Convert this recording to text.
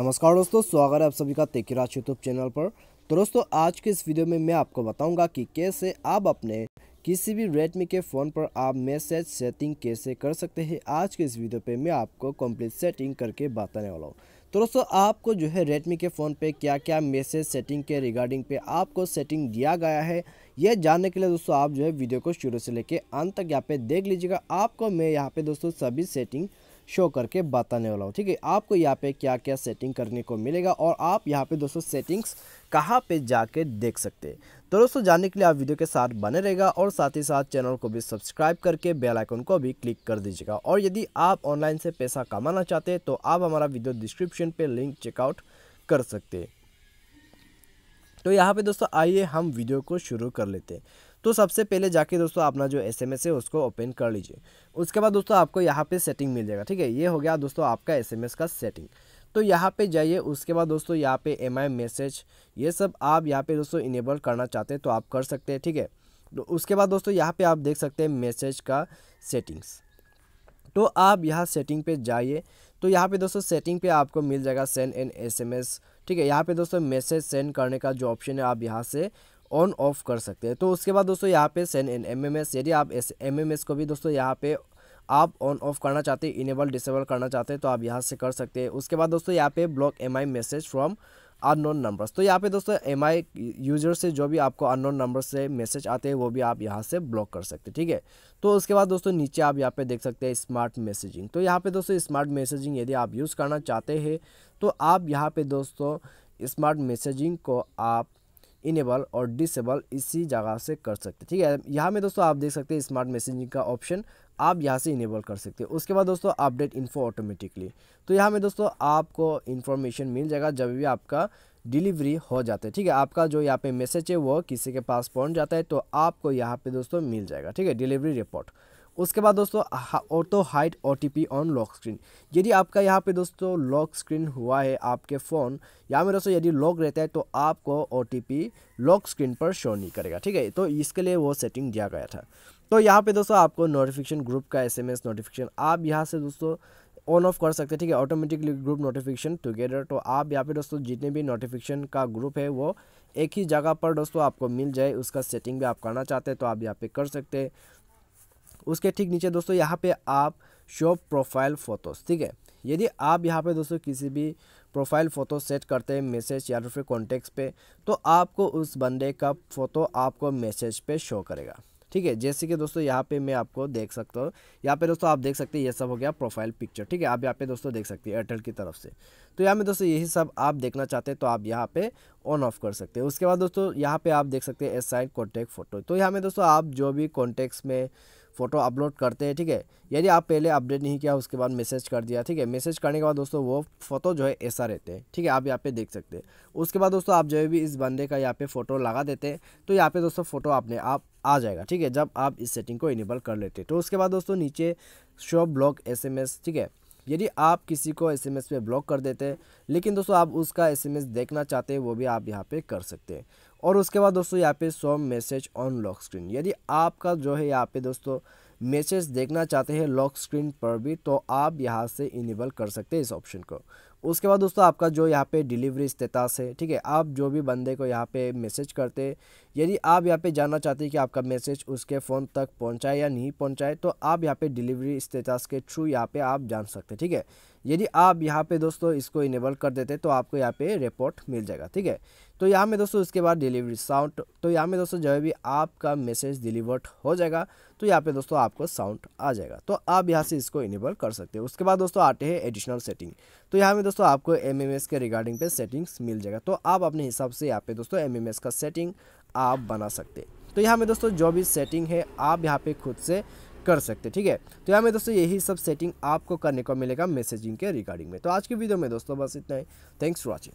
नमस्कार दोस्तों स्वागत है आप सभी का तेकिराज यूट्यूब चैनल पर तो दोस्तों आज के इस वीडियो में मैं आपको बताऊंगा कि कैसे आप अपने किसी भी रेडमी के फ़ोन पर आप मैसेज सेटिंग कैसे कर सकते हैं आज के इस वीडियो पे मैं आपको कंप्लीट सेटिंग करके बताने वाला हूँ तो दोस्तों आपको जो है रेडमी के फ़ोन पे क्या क्या मैसेज सेटिंग के रिगार्डिंग पे आपको सेटिंग दिया गया है यह जानने के लिए दोस्तों आप जो है वीडियो को शुरू से लेकर अंत तक यहाँ पे देख लीजिएगा आपको मैं यहाँ पे दोस्तों सभी सेटिंग शो करके बताने वाला हूँ ठीक है आपको यहाँ पे क्या क्या सेटिंग करने को मिलेगा और आप यहाँ पे दोस्तों सेटिंग्स कहाँ पे जाके देख सकते हैं तो दोस्तों जानने के लिए आप वीडियो के साथ बने रहेगा और साथ ही साथ चैनल को भी सब्सक्राइब करके बेल आइकन को भी क्लिक कर दीजिएगा और यदि आप ऑनलाइन से पैसा कमाना चाहते हैं तो आप हमारा वीडियो डिस्क्रिप्शन पर लिंक चेकआउट कर सकते हैं तो यहाँ पे दोस्तों आइए हम वीडियो को शुरू कर लेते हैं तो सबसे पहले जाके दोस्तों अपना जो एस एम एस है उसको ओपन कर लीजिए उसके बाद दोस्तों आपको यहाँ पे सेटिंग मिल जाएगा ठीक है ये हो गया दोस्तों आपका एस एम एस का सेटिंग तो यहाँ पे जाइए उसके बाद दोस्तों यहाँ पे एम आई मैसेज ये सब आप यहाँ पे दोस्तों इनेबल करना चाहते हैं तो आप कर सकते हैं ठीक है तो उसके बाद दोस्तों यहाँ पे आप देख सकते हैं मैसेज का सेटिंग्स तो आप यहाँ सेटिंग पे जाइए तो यहाँ पे दोस्तों सेटिंग पे आपको मिल जाएगा send an S M S ठीक है यहाँ पे दोस्तों मैसेज सेंड करने का जो ऑप्शन है आप यहाँ से ऑन ऑफ कर सकते हैं तो उसके बाद दोस्तों यहाँ पे send an M M S यदि आप एस एम एम एस को भी दोस्तों यहाँ पे आप ऑन ऑफ करना चाहते हैं इनेबल डिसेबल करना चाहते हैं तो आप यहाँ से कर सकते हैं उसके बाद दोस्तों यहाँ पे block M I message from unknown numbers तो यहाँ पे दोस्तों एम आई यूजर से जो भी आपको अननोन नंबर से मैसेज आते हैं वो भी आप यहाँ से ब्लॉक कर सकते हैं ठीक है तो उसके बाद दोस्तों नीचे आप यहाँ पे देख सकते हैं स्मार्ट मैसेजिंग तो यहाँ पे दोस्तों स्मार्ट मैसेजिंग यदि आप यूज़ करना चाहते हैं तो आप यहाँ पे दोस्तों स्मार्ट मैसेजिंग को आप इनेबल और डिसेबल इसी जगह से कर सकते ठीक है यहाँ में दोस्तों आप देख सकते हैं स्मार्ट मैसेजिंग का ऑप्शन आप यहाँ से इनेबल कर सकते हैं उसके बाद दोस्तों अपडेट इन्फो ऑटोमेटिकली तो यहाँ में दोस्तों आपको इन्फॉर्मेशन मिल जाएगा जब भी आपका डिलीवरी हो जाता है ठीक है आपका जो यहाँ पे मैसेज है वो किसी के पास पहुँच जाता है तो आपको यहाँ पे दोस्तों मिल जाएगा ठीक है डिलीवरी रिपोर्ट उसके बाद दोस्तों auto hide O on lock screen यदि आपका यहाँ पे दोस्तों लॉक स्क्रीन हुआ है आपके फ़ोन या मेरे दोस्तों यदि लॉक रहता है तो आपको ओ लॉक स्क्रीन पर शो नहीं करेगा ठीक है तो इसके लिए वो सेटिंग दिया गया था तो यहाँ पे दोस्तों आपको नोटिफिकेशन ग्रुप का एसएमएस नोटिफिकेशन आप यहाँ से दोस्तों ऑन ऑफ कर सकते हैं ठीक है ऑटोमेटिकली ग्रुप नोटिफिकेशन टुगेदर तो आप यहाँ पे दोस्तों जितने भी नोटिफिकेशन का ग्रुप है वो एक ही जगह पर दोस्तों आपको मिल जाए उसका सेटिंग भी आप करना चाहते हैं तो आप यहाँ पे कर सकते हैं उसके ठीक नीचे दोस्तों यहाँ पे आप शो प्रोफाइल फ़ोटोज़ ठीक है यदि आप यहाँ पे दोस्तों किसी भी प्रोफाइल फ़ोटो सेट करते हैं मैसेज या फिर कॉन्टेक्ट पे तो आपको उस बंदे का फ़ोटो आपको मैसेज पे शो करेगा ठीक है जैसे कि दोस्तों यहाँ पे मैं आपको देख सकता हूँ यहाँ पे दोस्तों आप देख सकते हैं ये सब हो गया प्रोफाइल पिक्चर ठीक है आप यहाँ पे दोस्तों देख सकते हैं एयरटेल की तरफ से तो यहाँ पे दोस्तों यही सब आप देखना चाहते हैं तो आप यहाँ पे ऑन ऑफ कर सकते हैं उसके बाद दोस्तों यहाँ पे आप देख सकते हैं एस साइड कॉन्टैक्ट फोटो तो यहाँ में दोस्तों आप जो भी कॉन्टैक्ट्स में फ़ोटो अपलोड करते हैं ठीक है यदि आप पहले अपडेट नहीं किया उसके बाद मैसेज कर दिया ठीक है मैसेज करने के बाद दोस्तों वो फ़ोटो जो है ऐसा रहते हैं ठीक है आप यहाँ पे देख सकते हैं उसके बाद दोस्तों आप जो है भी इस बंदे का यहाँ पे फ़ोटो लगा देते हैं तो यहाँ पे दोस्तों फ़ोटो अपने आप आ जाएगा ठीक है जब आप इस सेटिंग को इनेबल कर लेते हैं तो उसके बाद दोस्तों नीचे शो ब्लॉक एस ठीक है यदि आप किसी को एसएमएस पे ब्लॉक कर देते हैं लेकिन दोस्तों आप उसका एसएमएस देखना चाहते हैं वो भी आप यहाँ पे कर सकते हैं और उसके बाद दोस्तों यहाँ पे show message on lock screen यदि आपका जो है यहाँ पे दोस्तों मैसेज देखना चाहते हैं लॉक स्क्रीन पर भी तो आप यहाँ से इनेबल कर सकते हैं इस ऑप्शन को उसके बाद दोस्तों आपका जो यहाँ पे डिलीवरी स्टेटस है ठीक है आप जो भी बंदे को यहाँ पे मैसेज करते यदि आप यहाँ पे जानना चाहते हैं कि आपका मैसेज उसके फ़ोन तक पहुँचाए या नहीं पहुँचाए तो आप यहाँ पे डिलीवरी स्टेटस के थ्रू यहाँ पे आप जान सकते ठीक है यदि आप यहाँ पे दोस्तों इसको इनेबल कर देते तो आपको यहाँ पर रिपोर्ट मिल जाएगा ठीक है तो यहाँ में दोस्तों उसके बाद डिलीवरी साउंड तो यहाँ में दोस्तों जो है भी आपका मैसेज डिलीवर्ड हो जाएगा तो यहाँ पे दोस्तों आपको साउंड आ जाएगा तो आप यहाँ से इसको इनेबल कर सकते हो उसके बाद दोस्तों आते हैं एडिशनल सेटिंग तो यहाँ में दोस्तों आपको एम के रिगार्डिंग पे सेटिंग्स मिल जाएगा तो आप अपने हिसाब से यहाँ पे दोस्तों एम का सेटिंग आप बना सकते हैं तो यहाँ में दोस्तों जो भी सेटिंग है आप यहाँ पर खुद से कर सकते ठीक है तो यहाँ में दोस्तों यही सब सेटिंग आपको करने को मिलेगा मैसेजिंग के रिगार्डिंग में तो आज की वीडियो में दोस्तों बस इतना ही थैंक्स फॉर वॉचिंग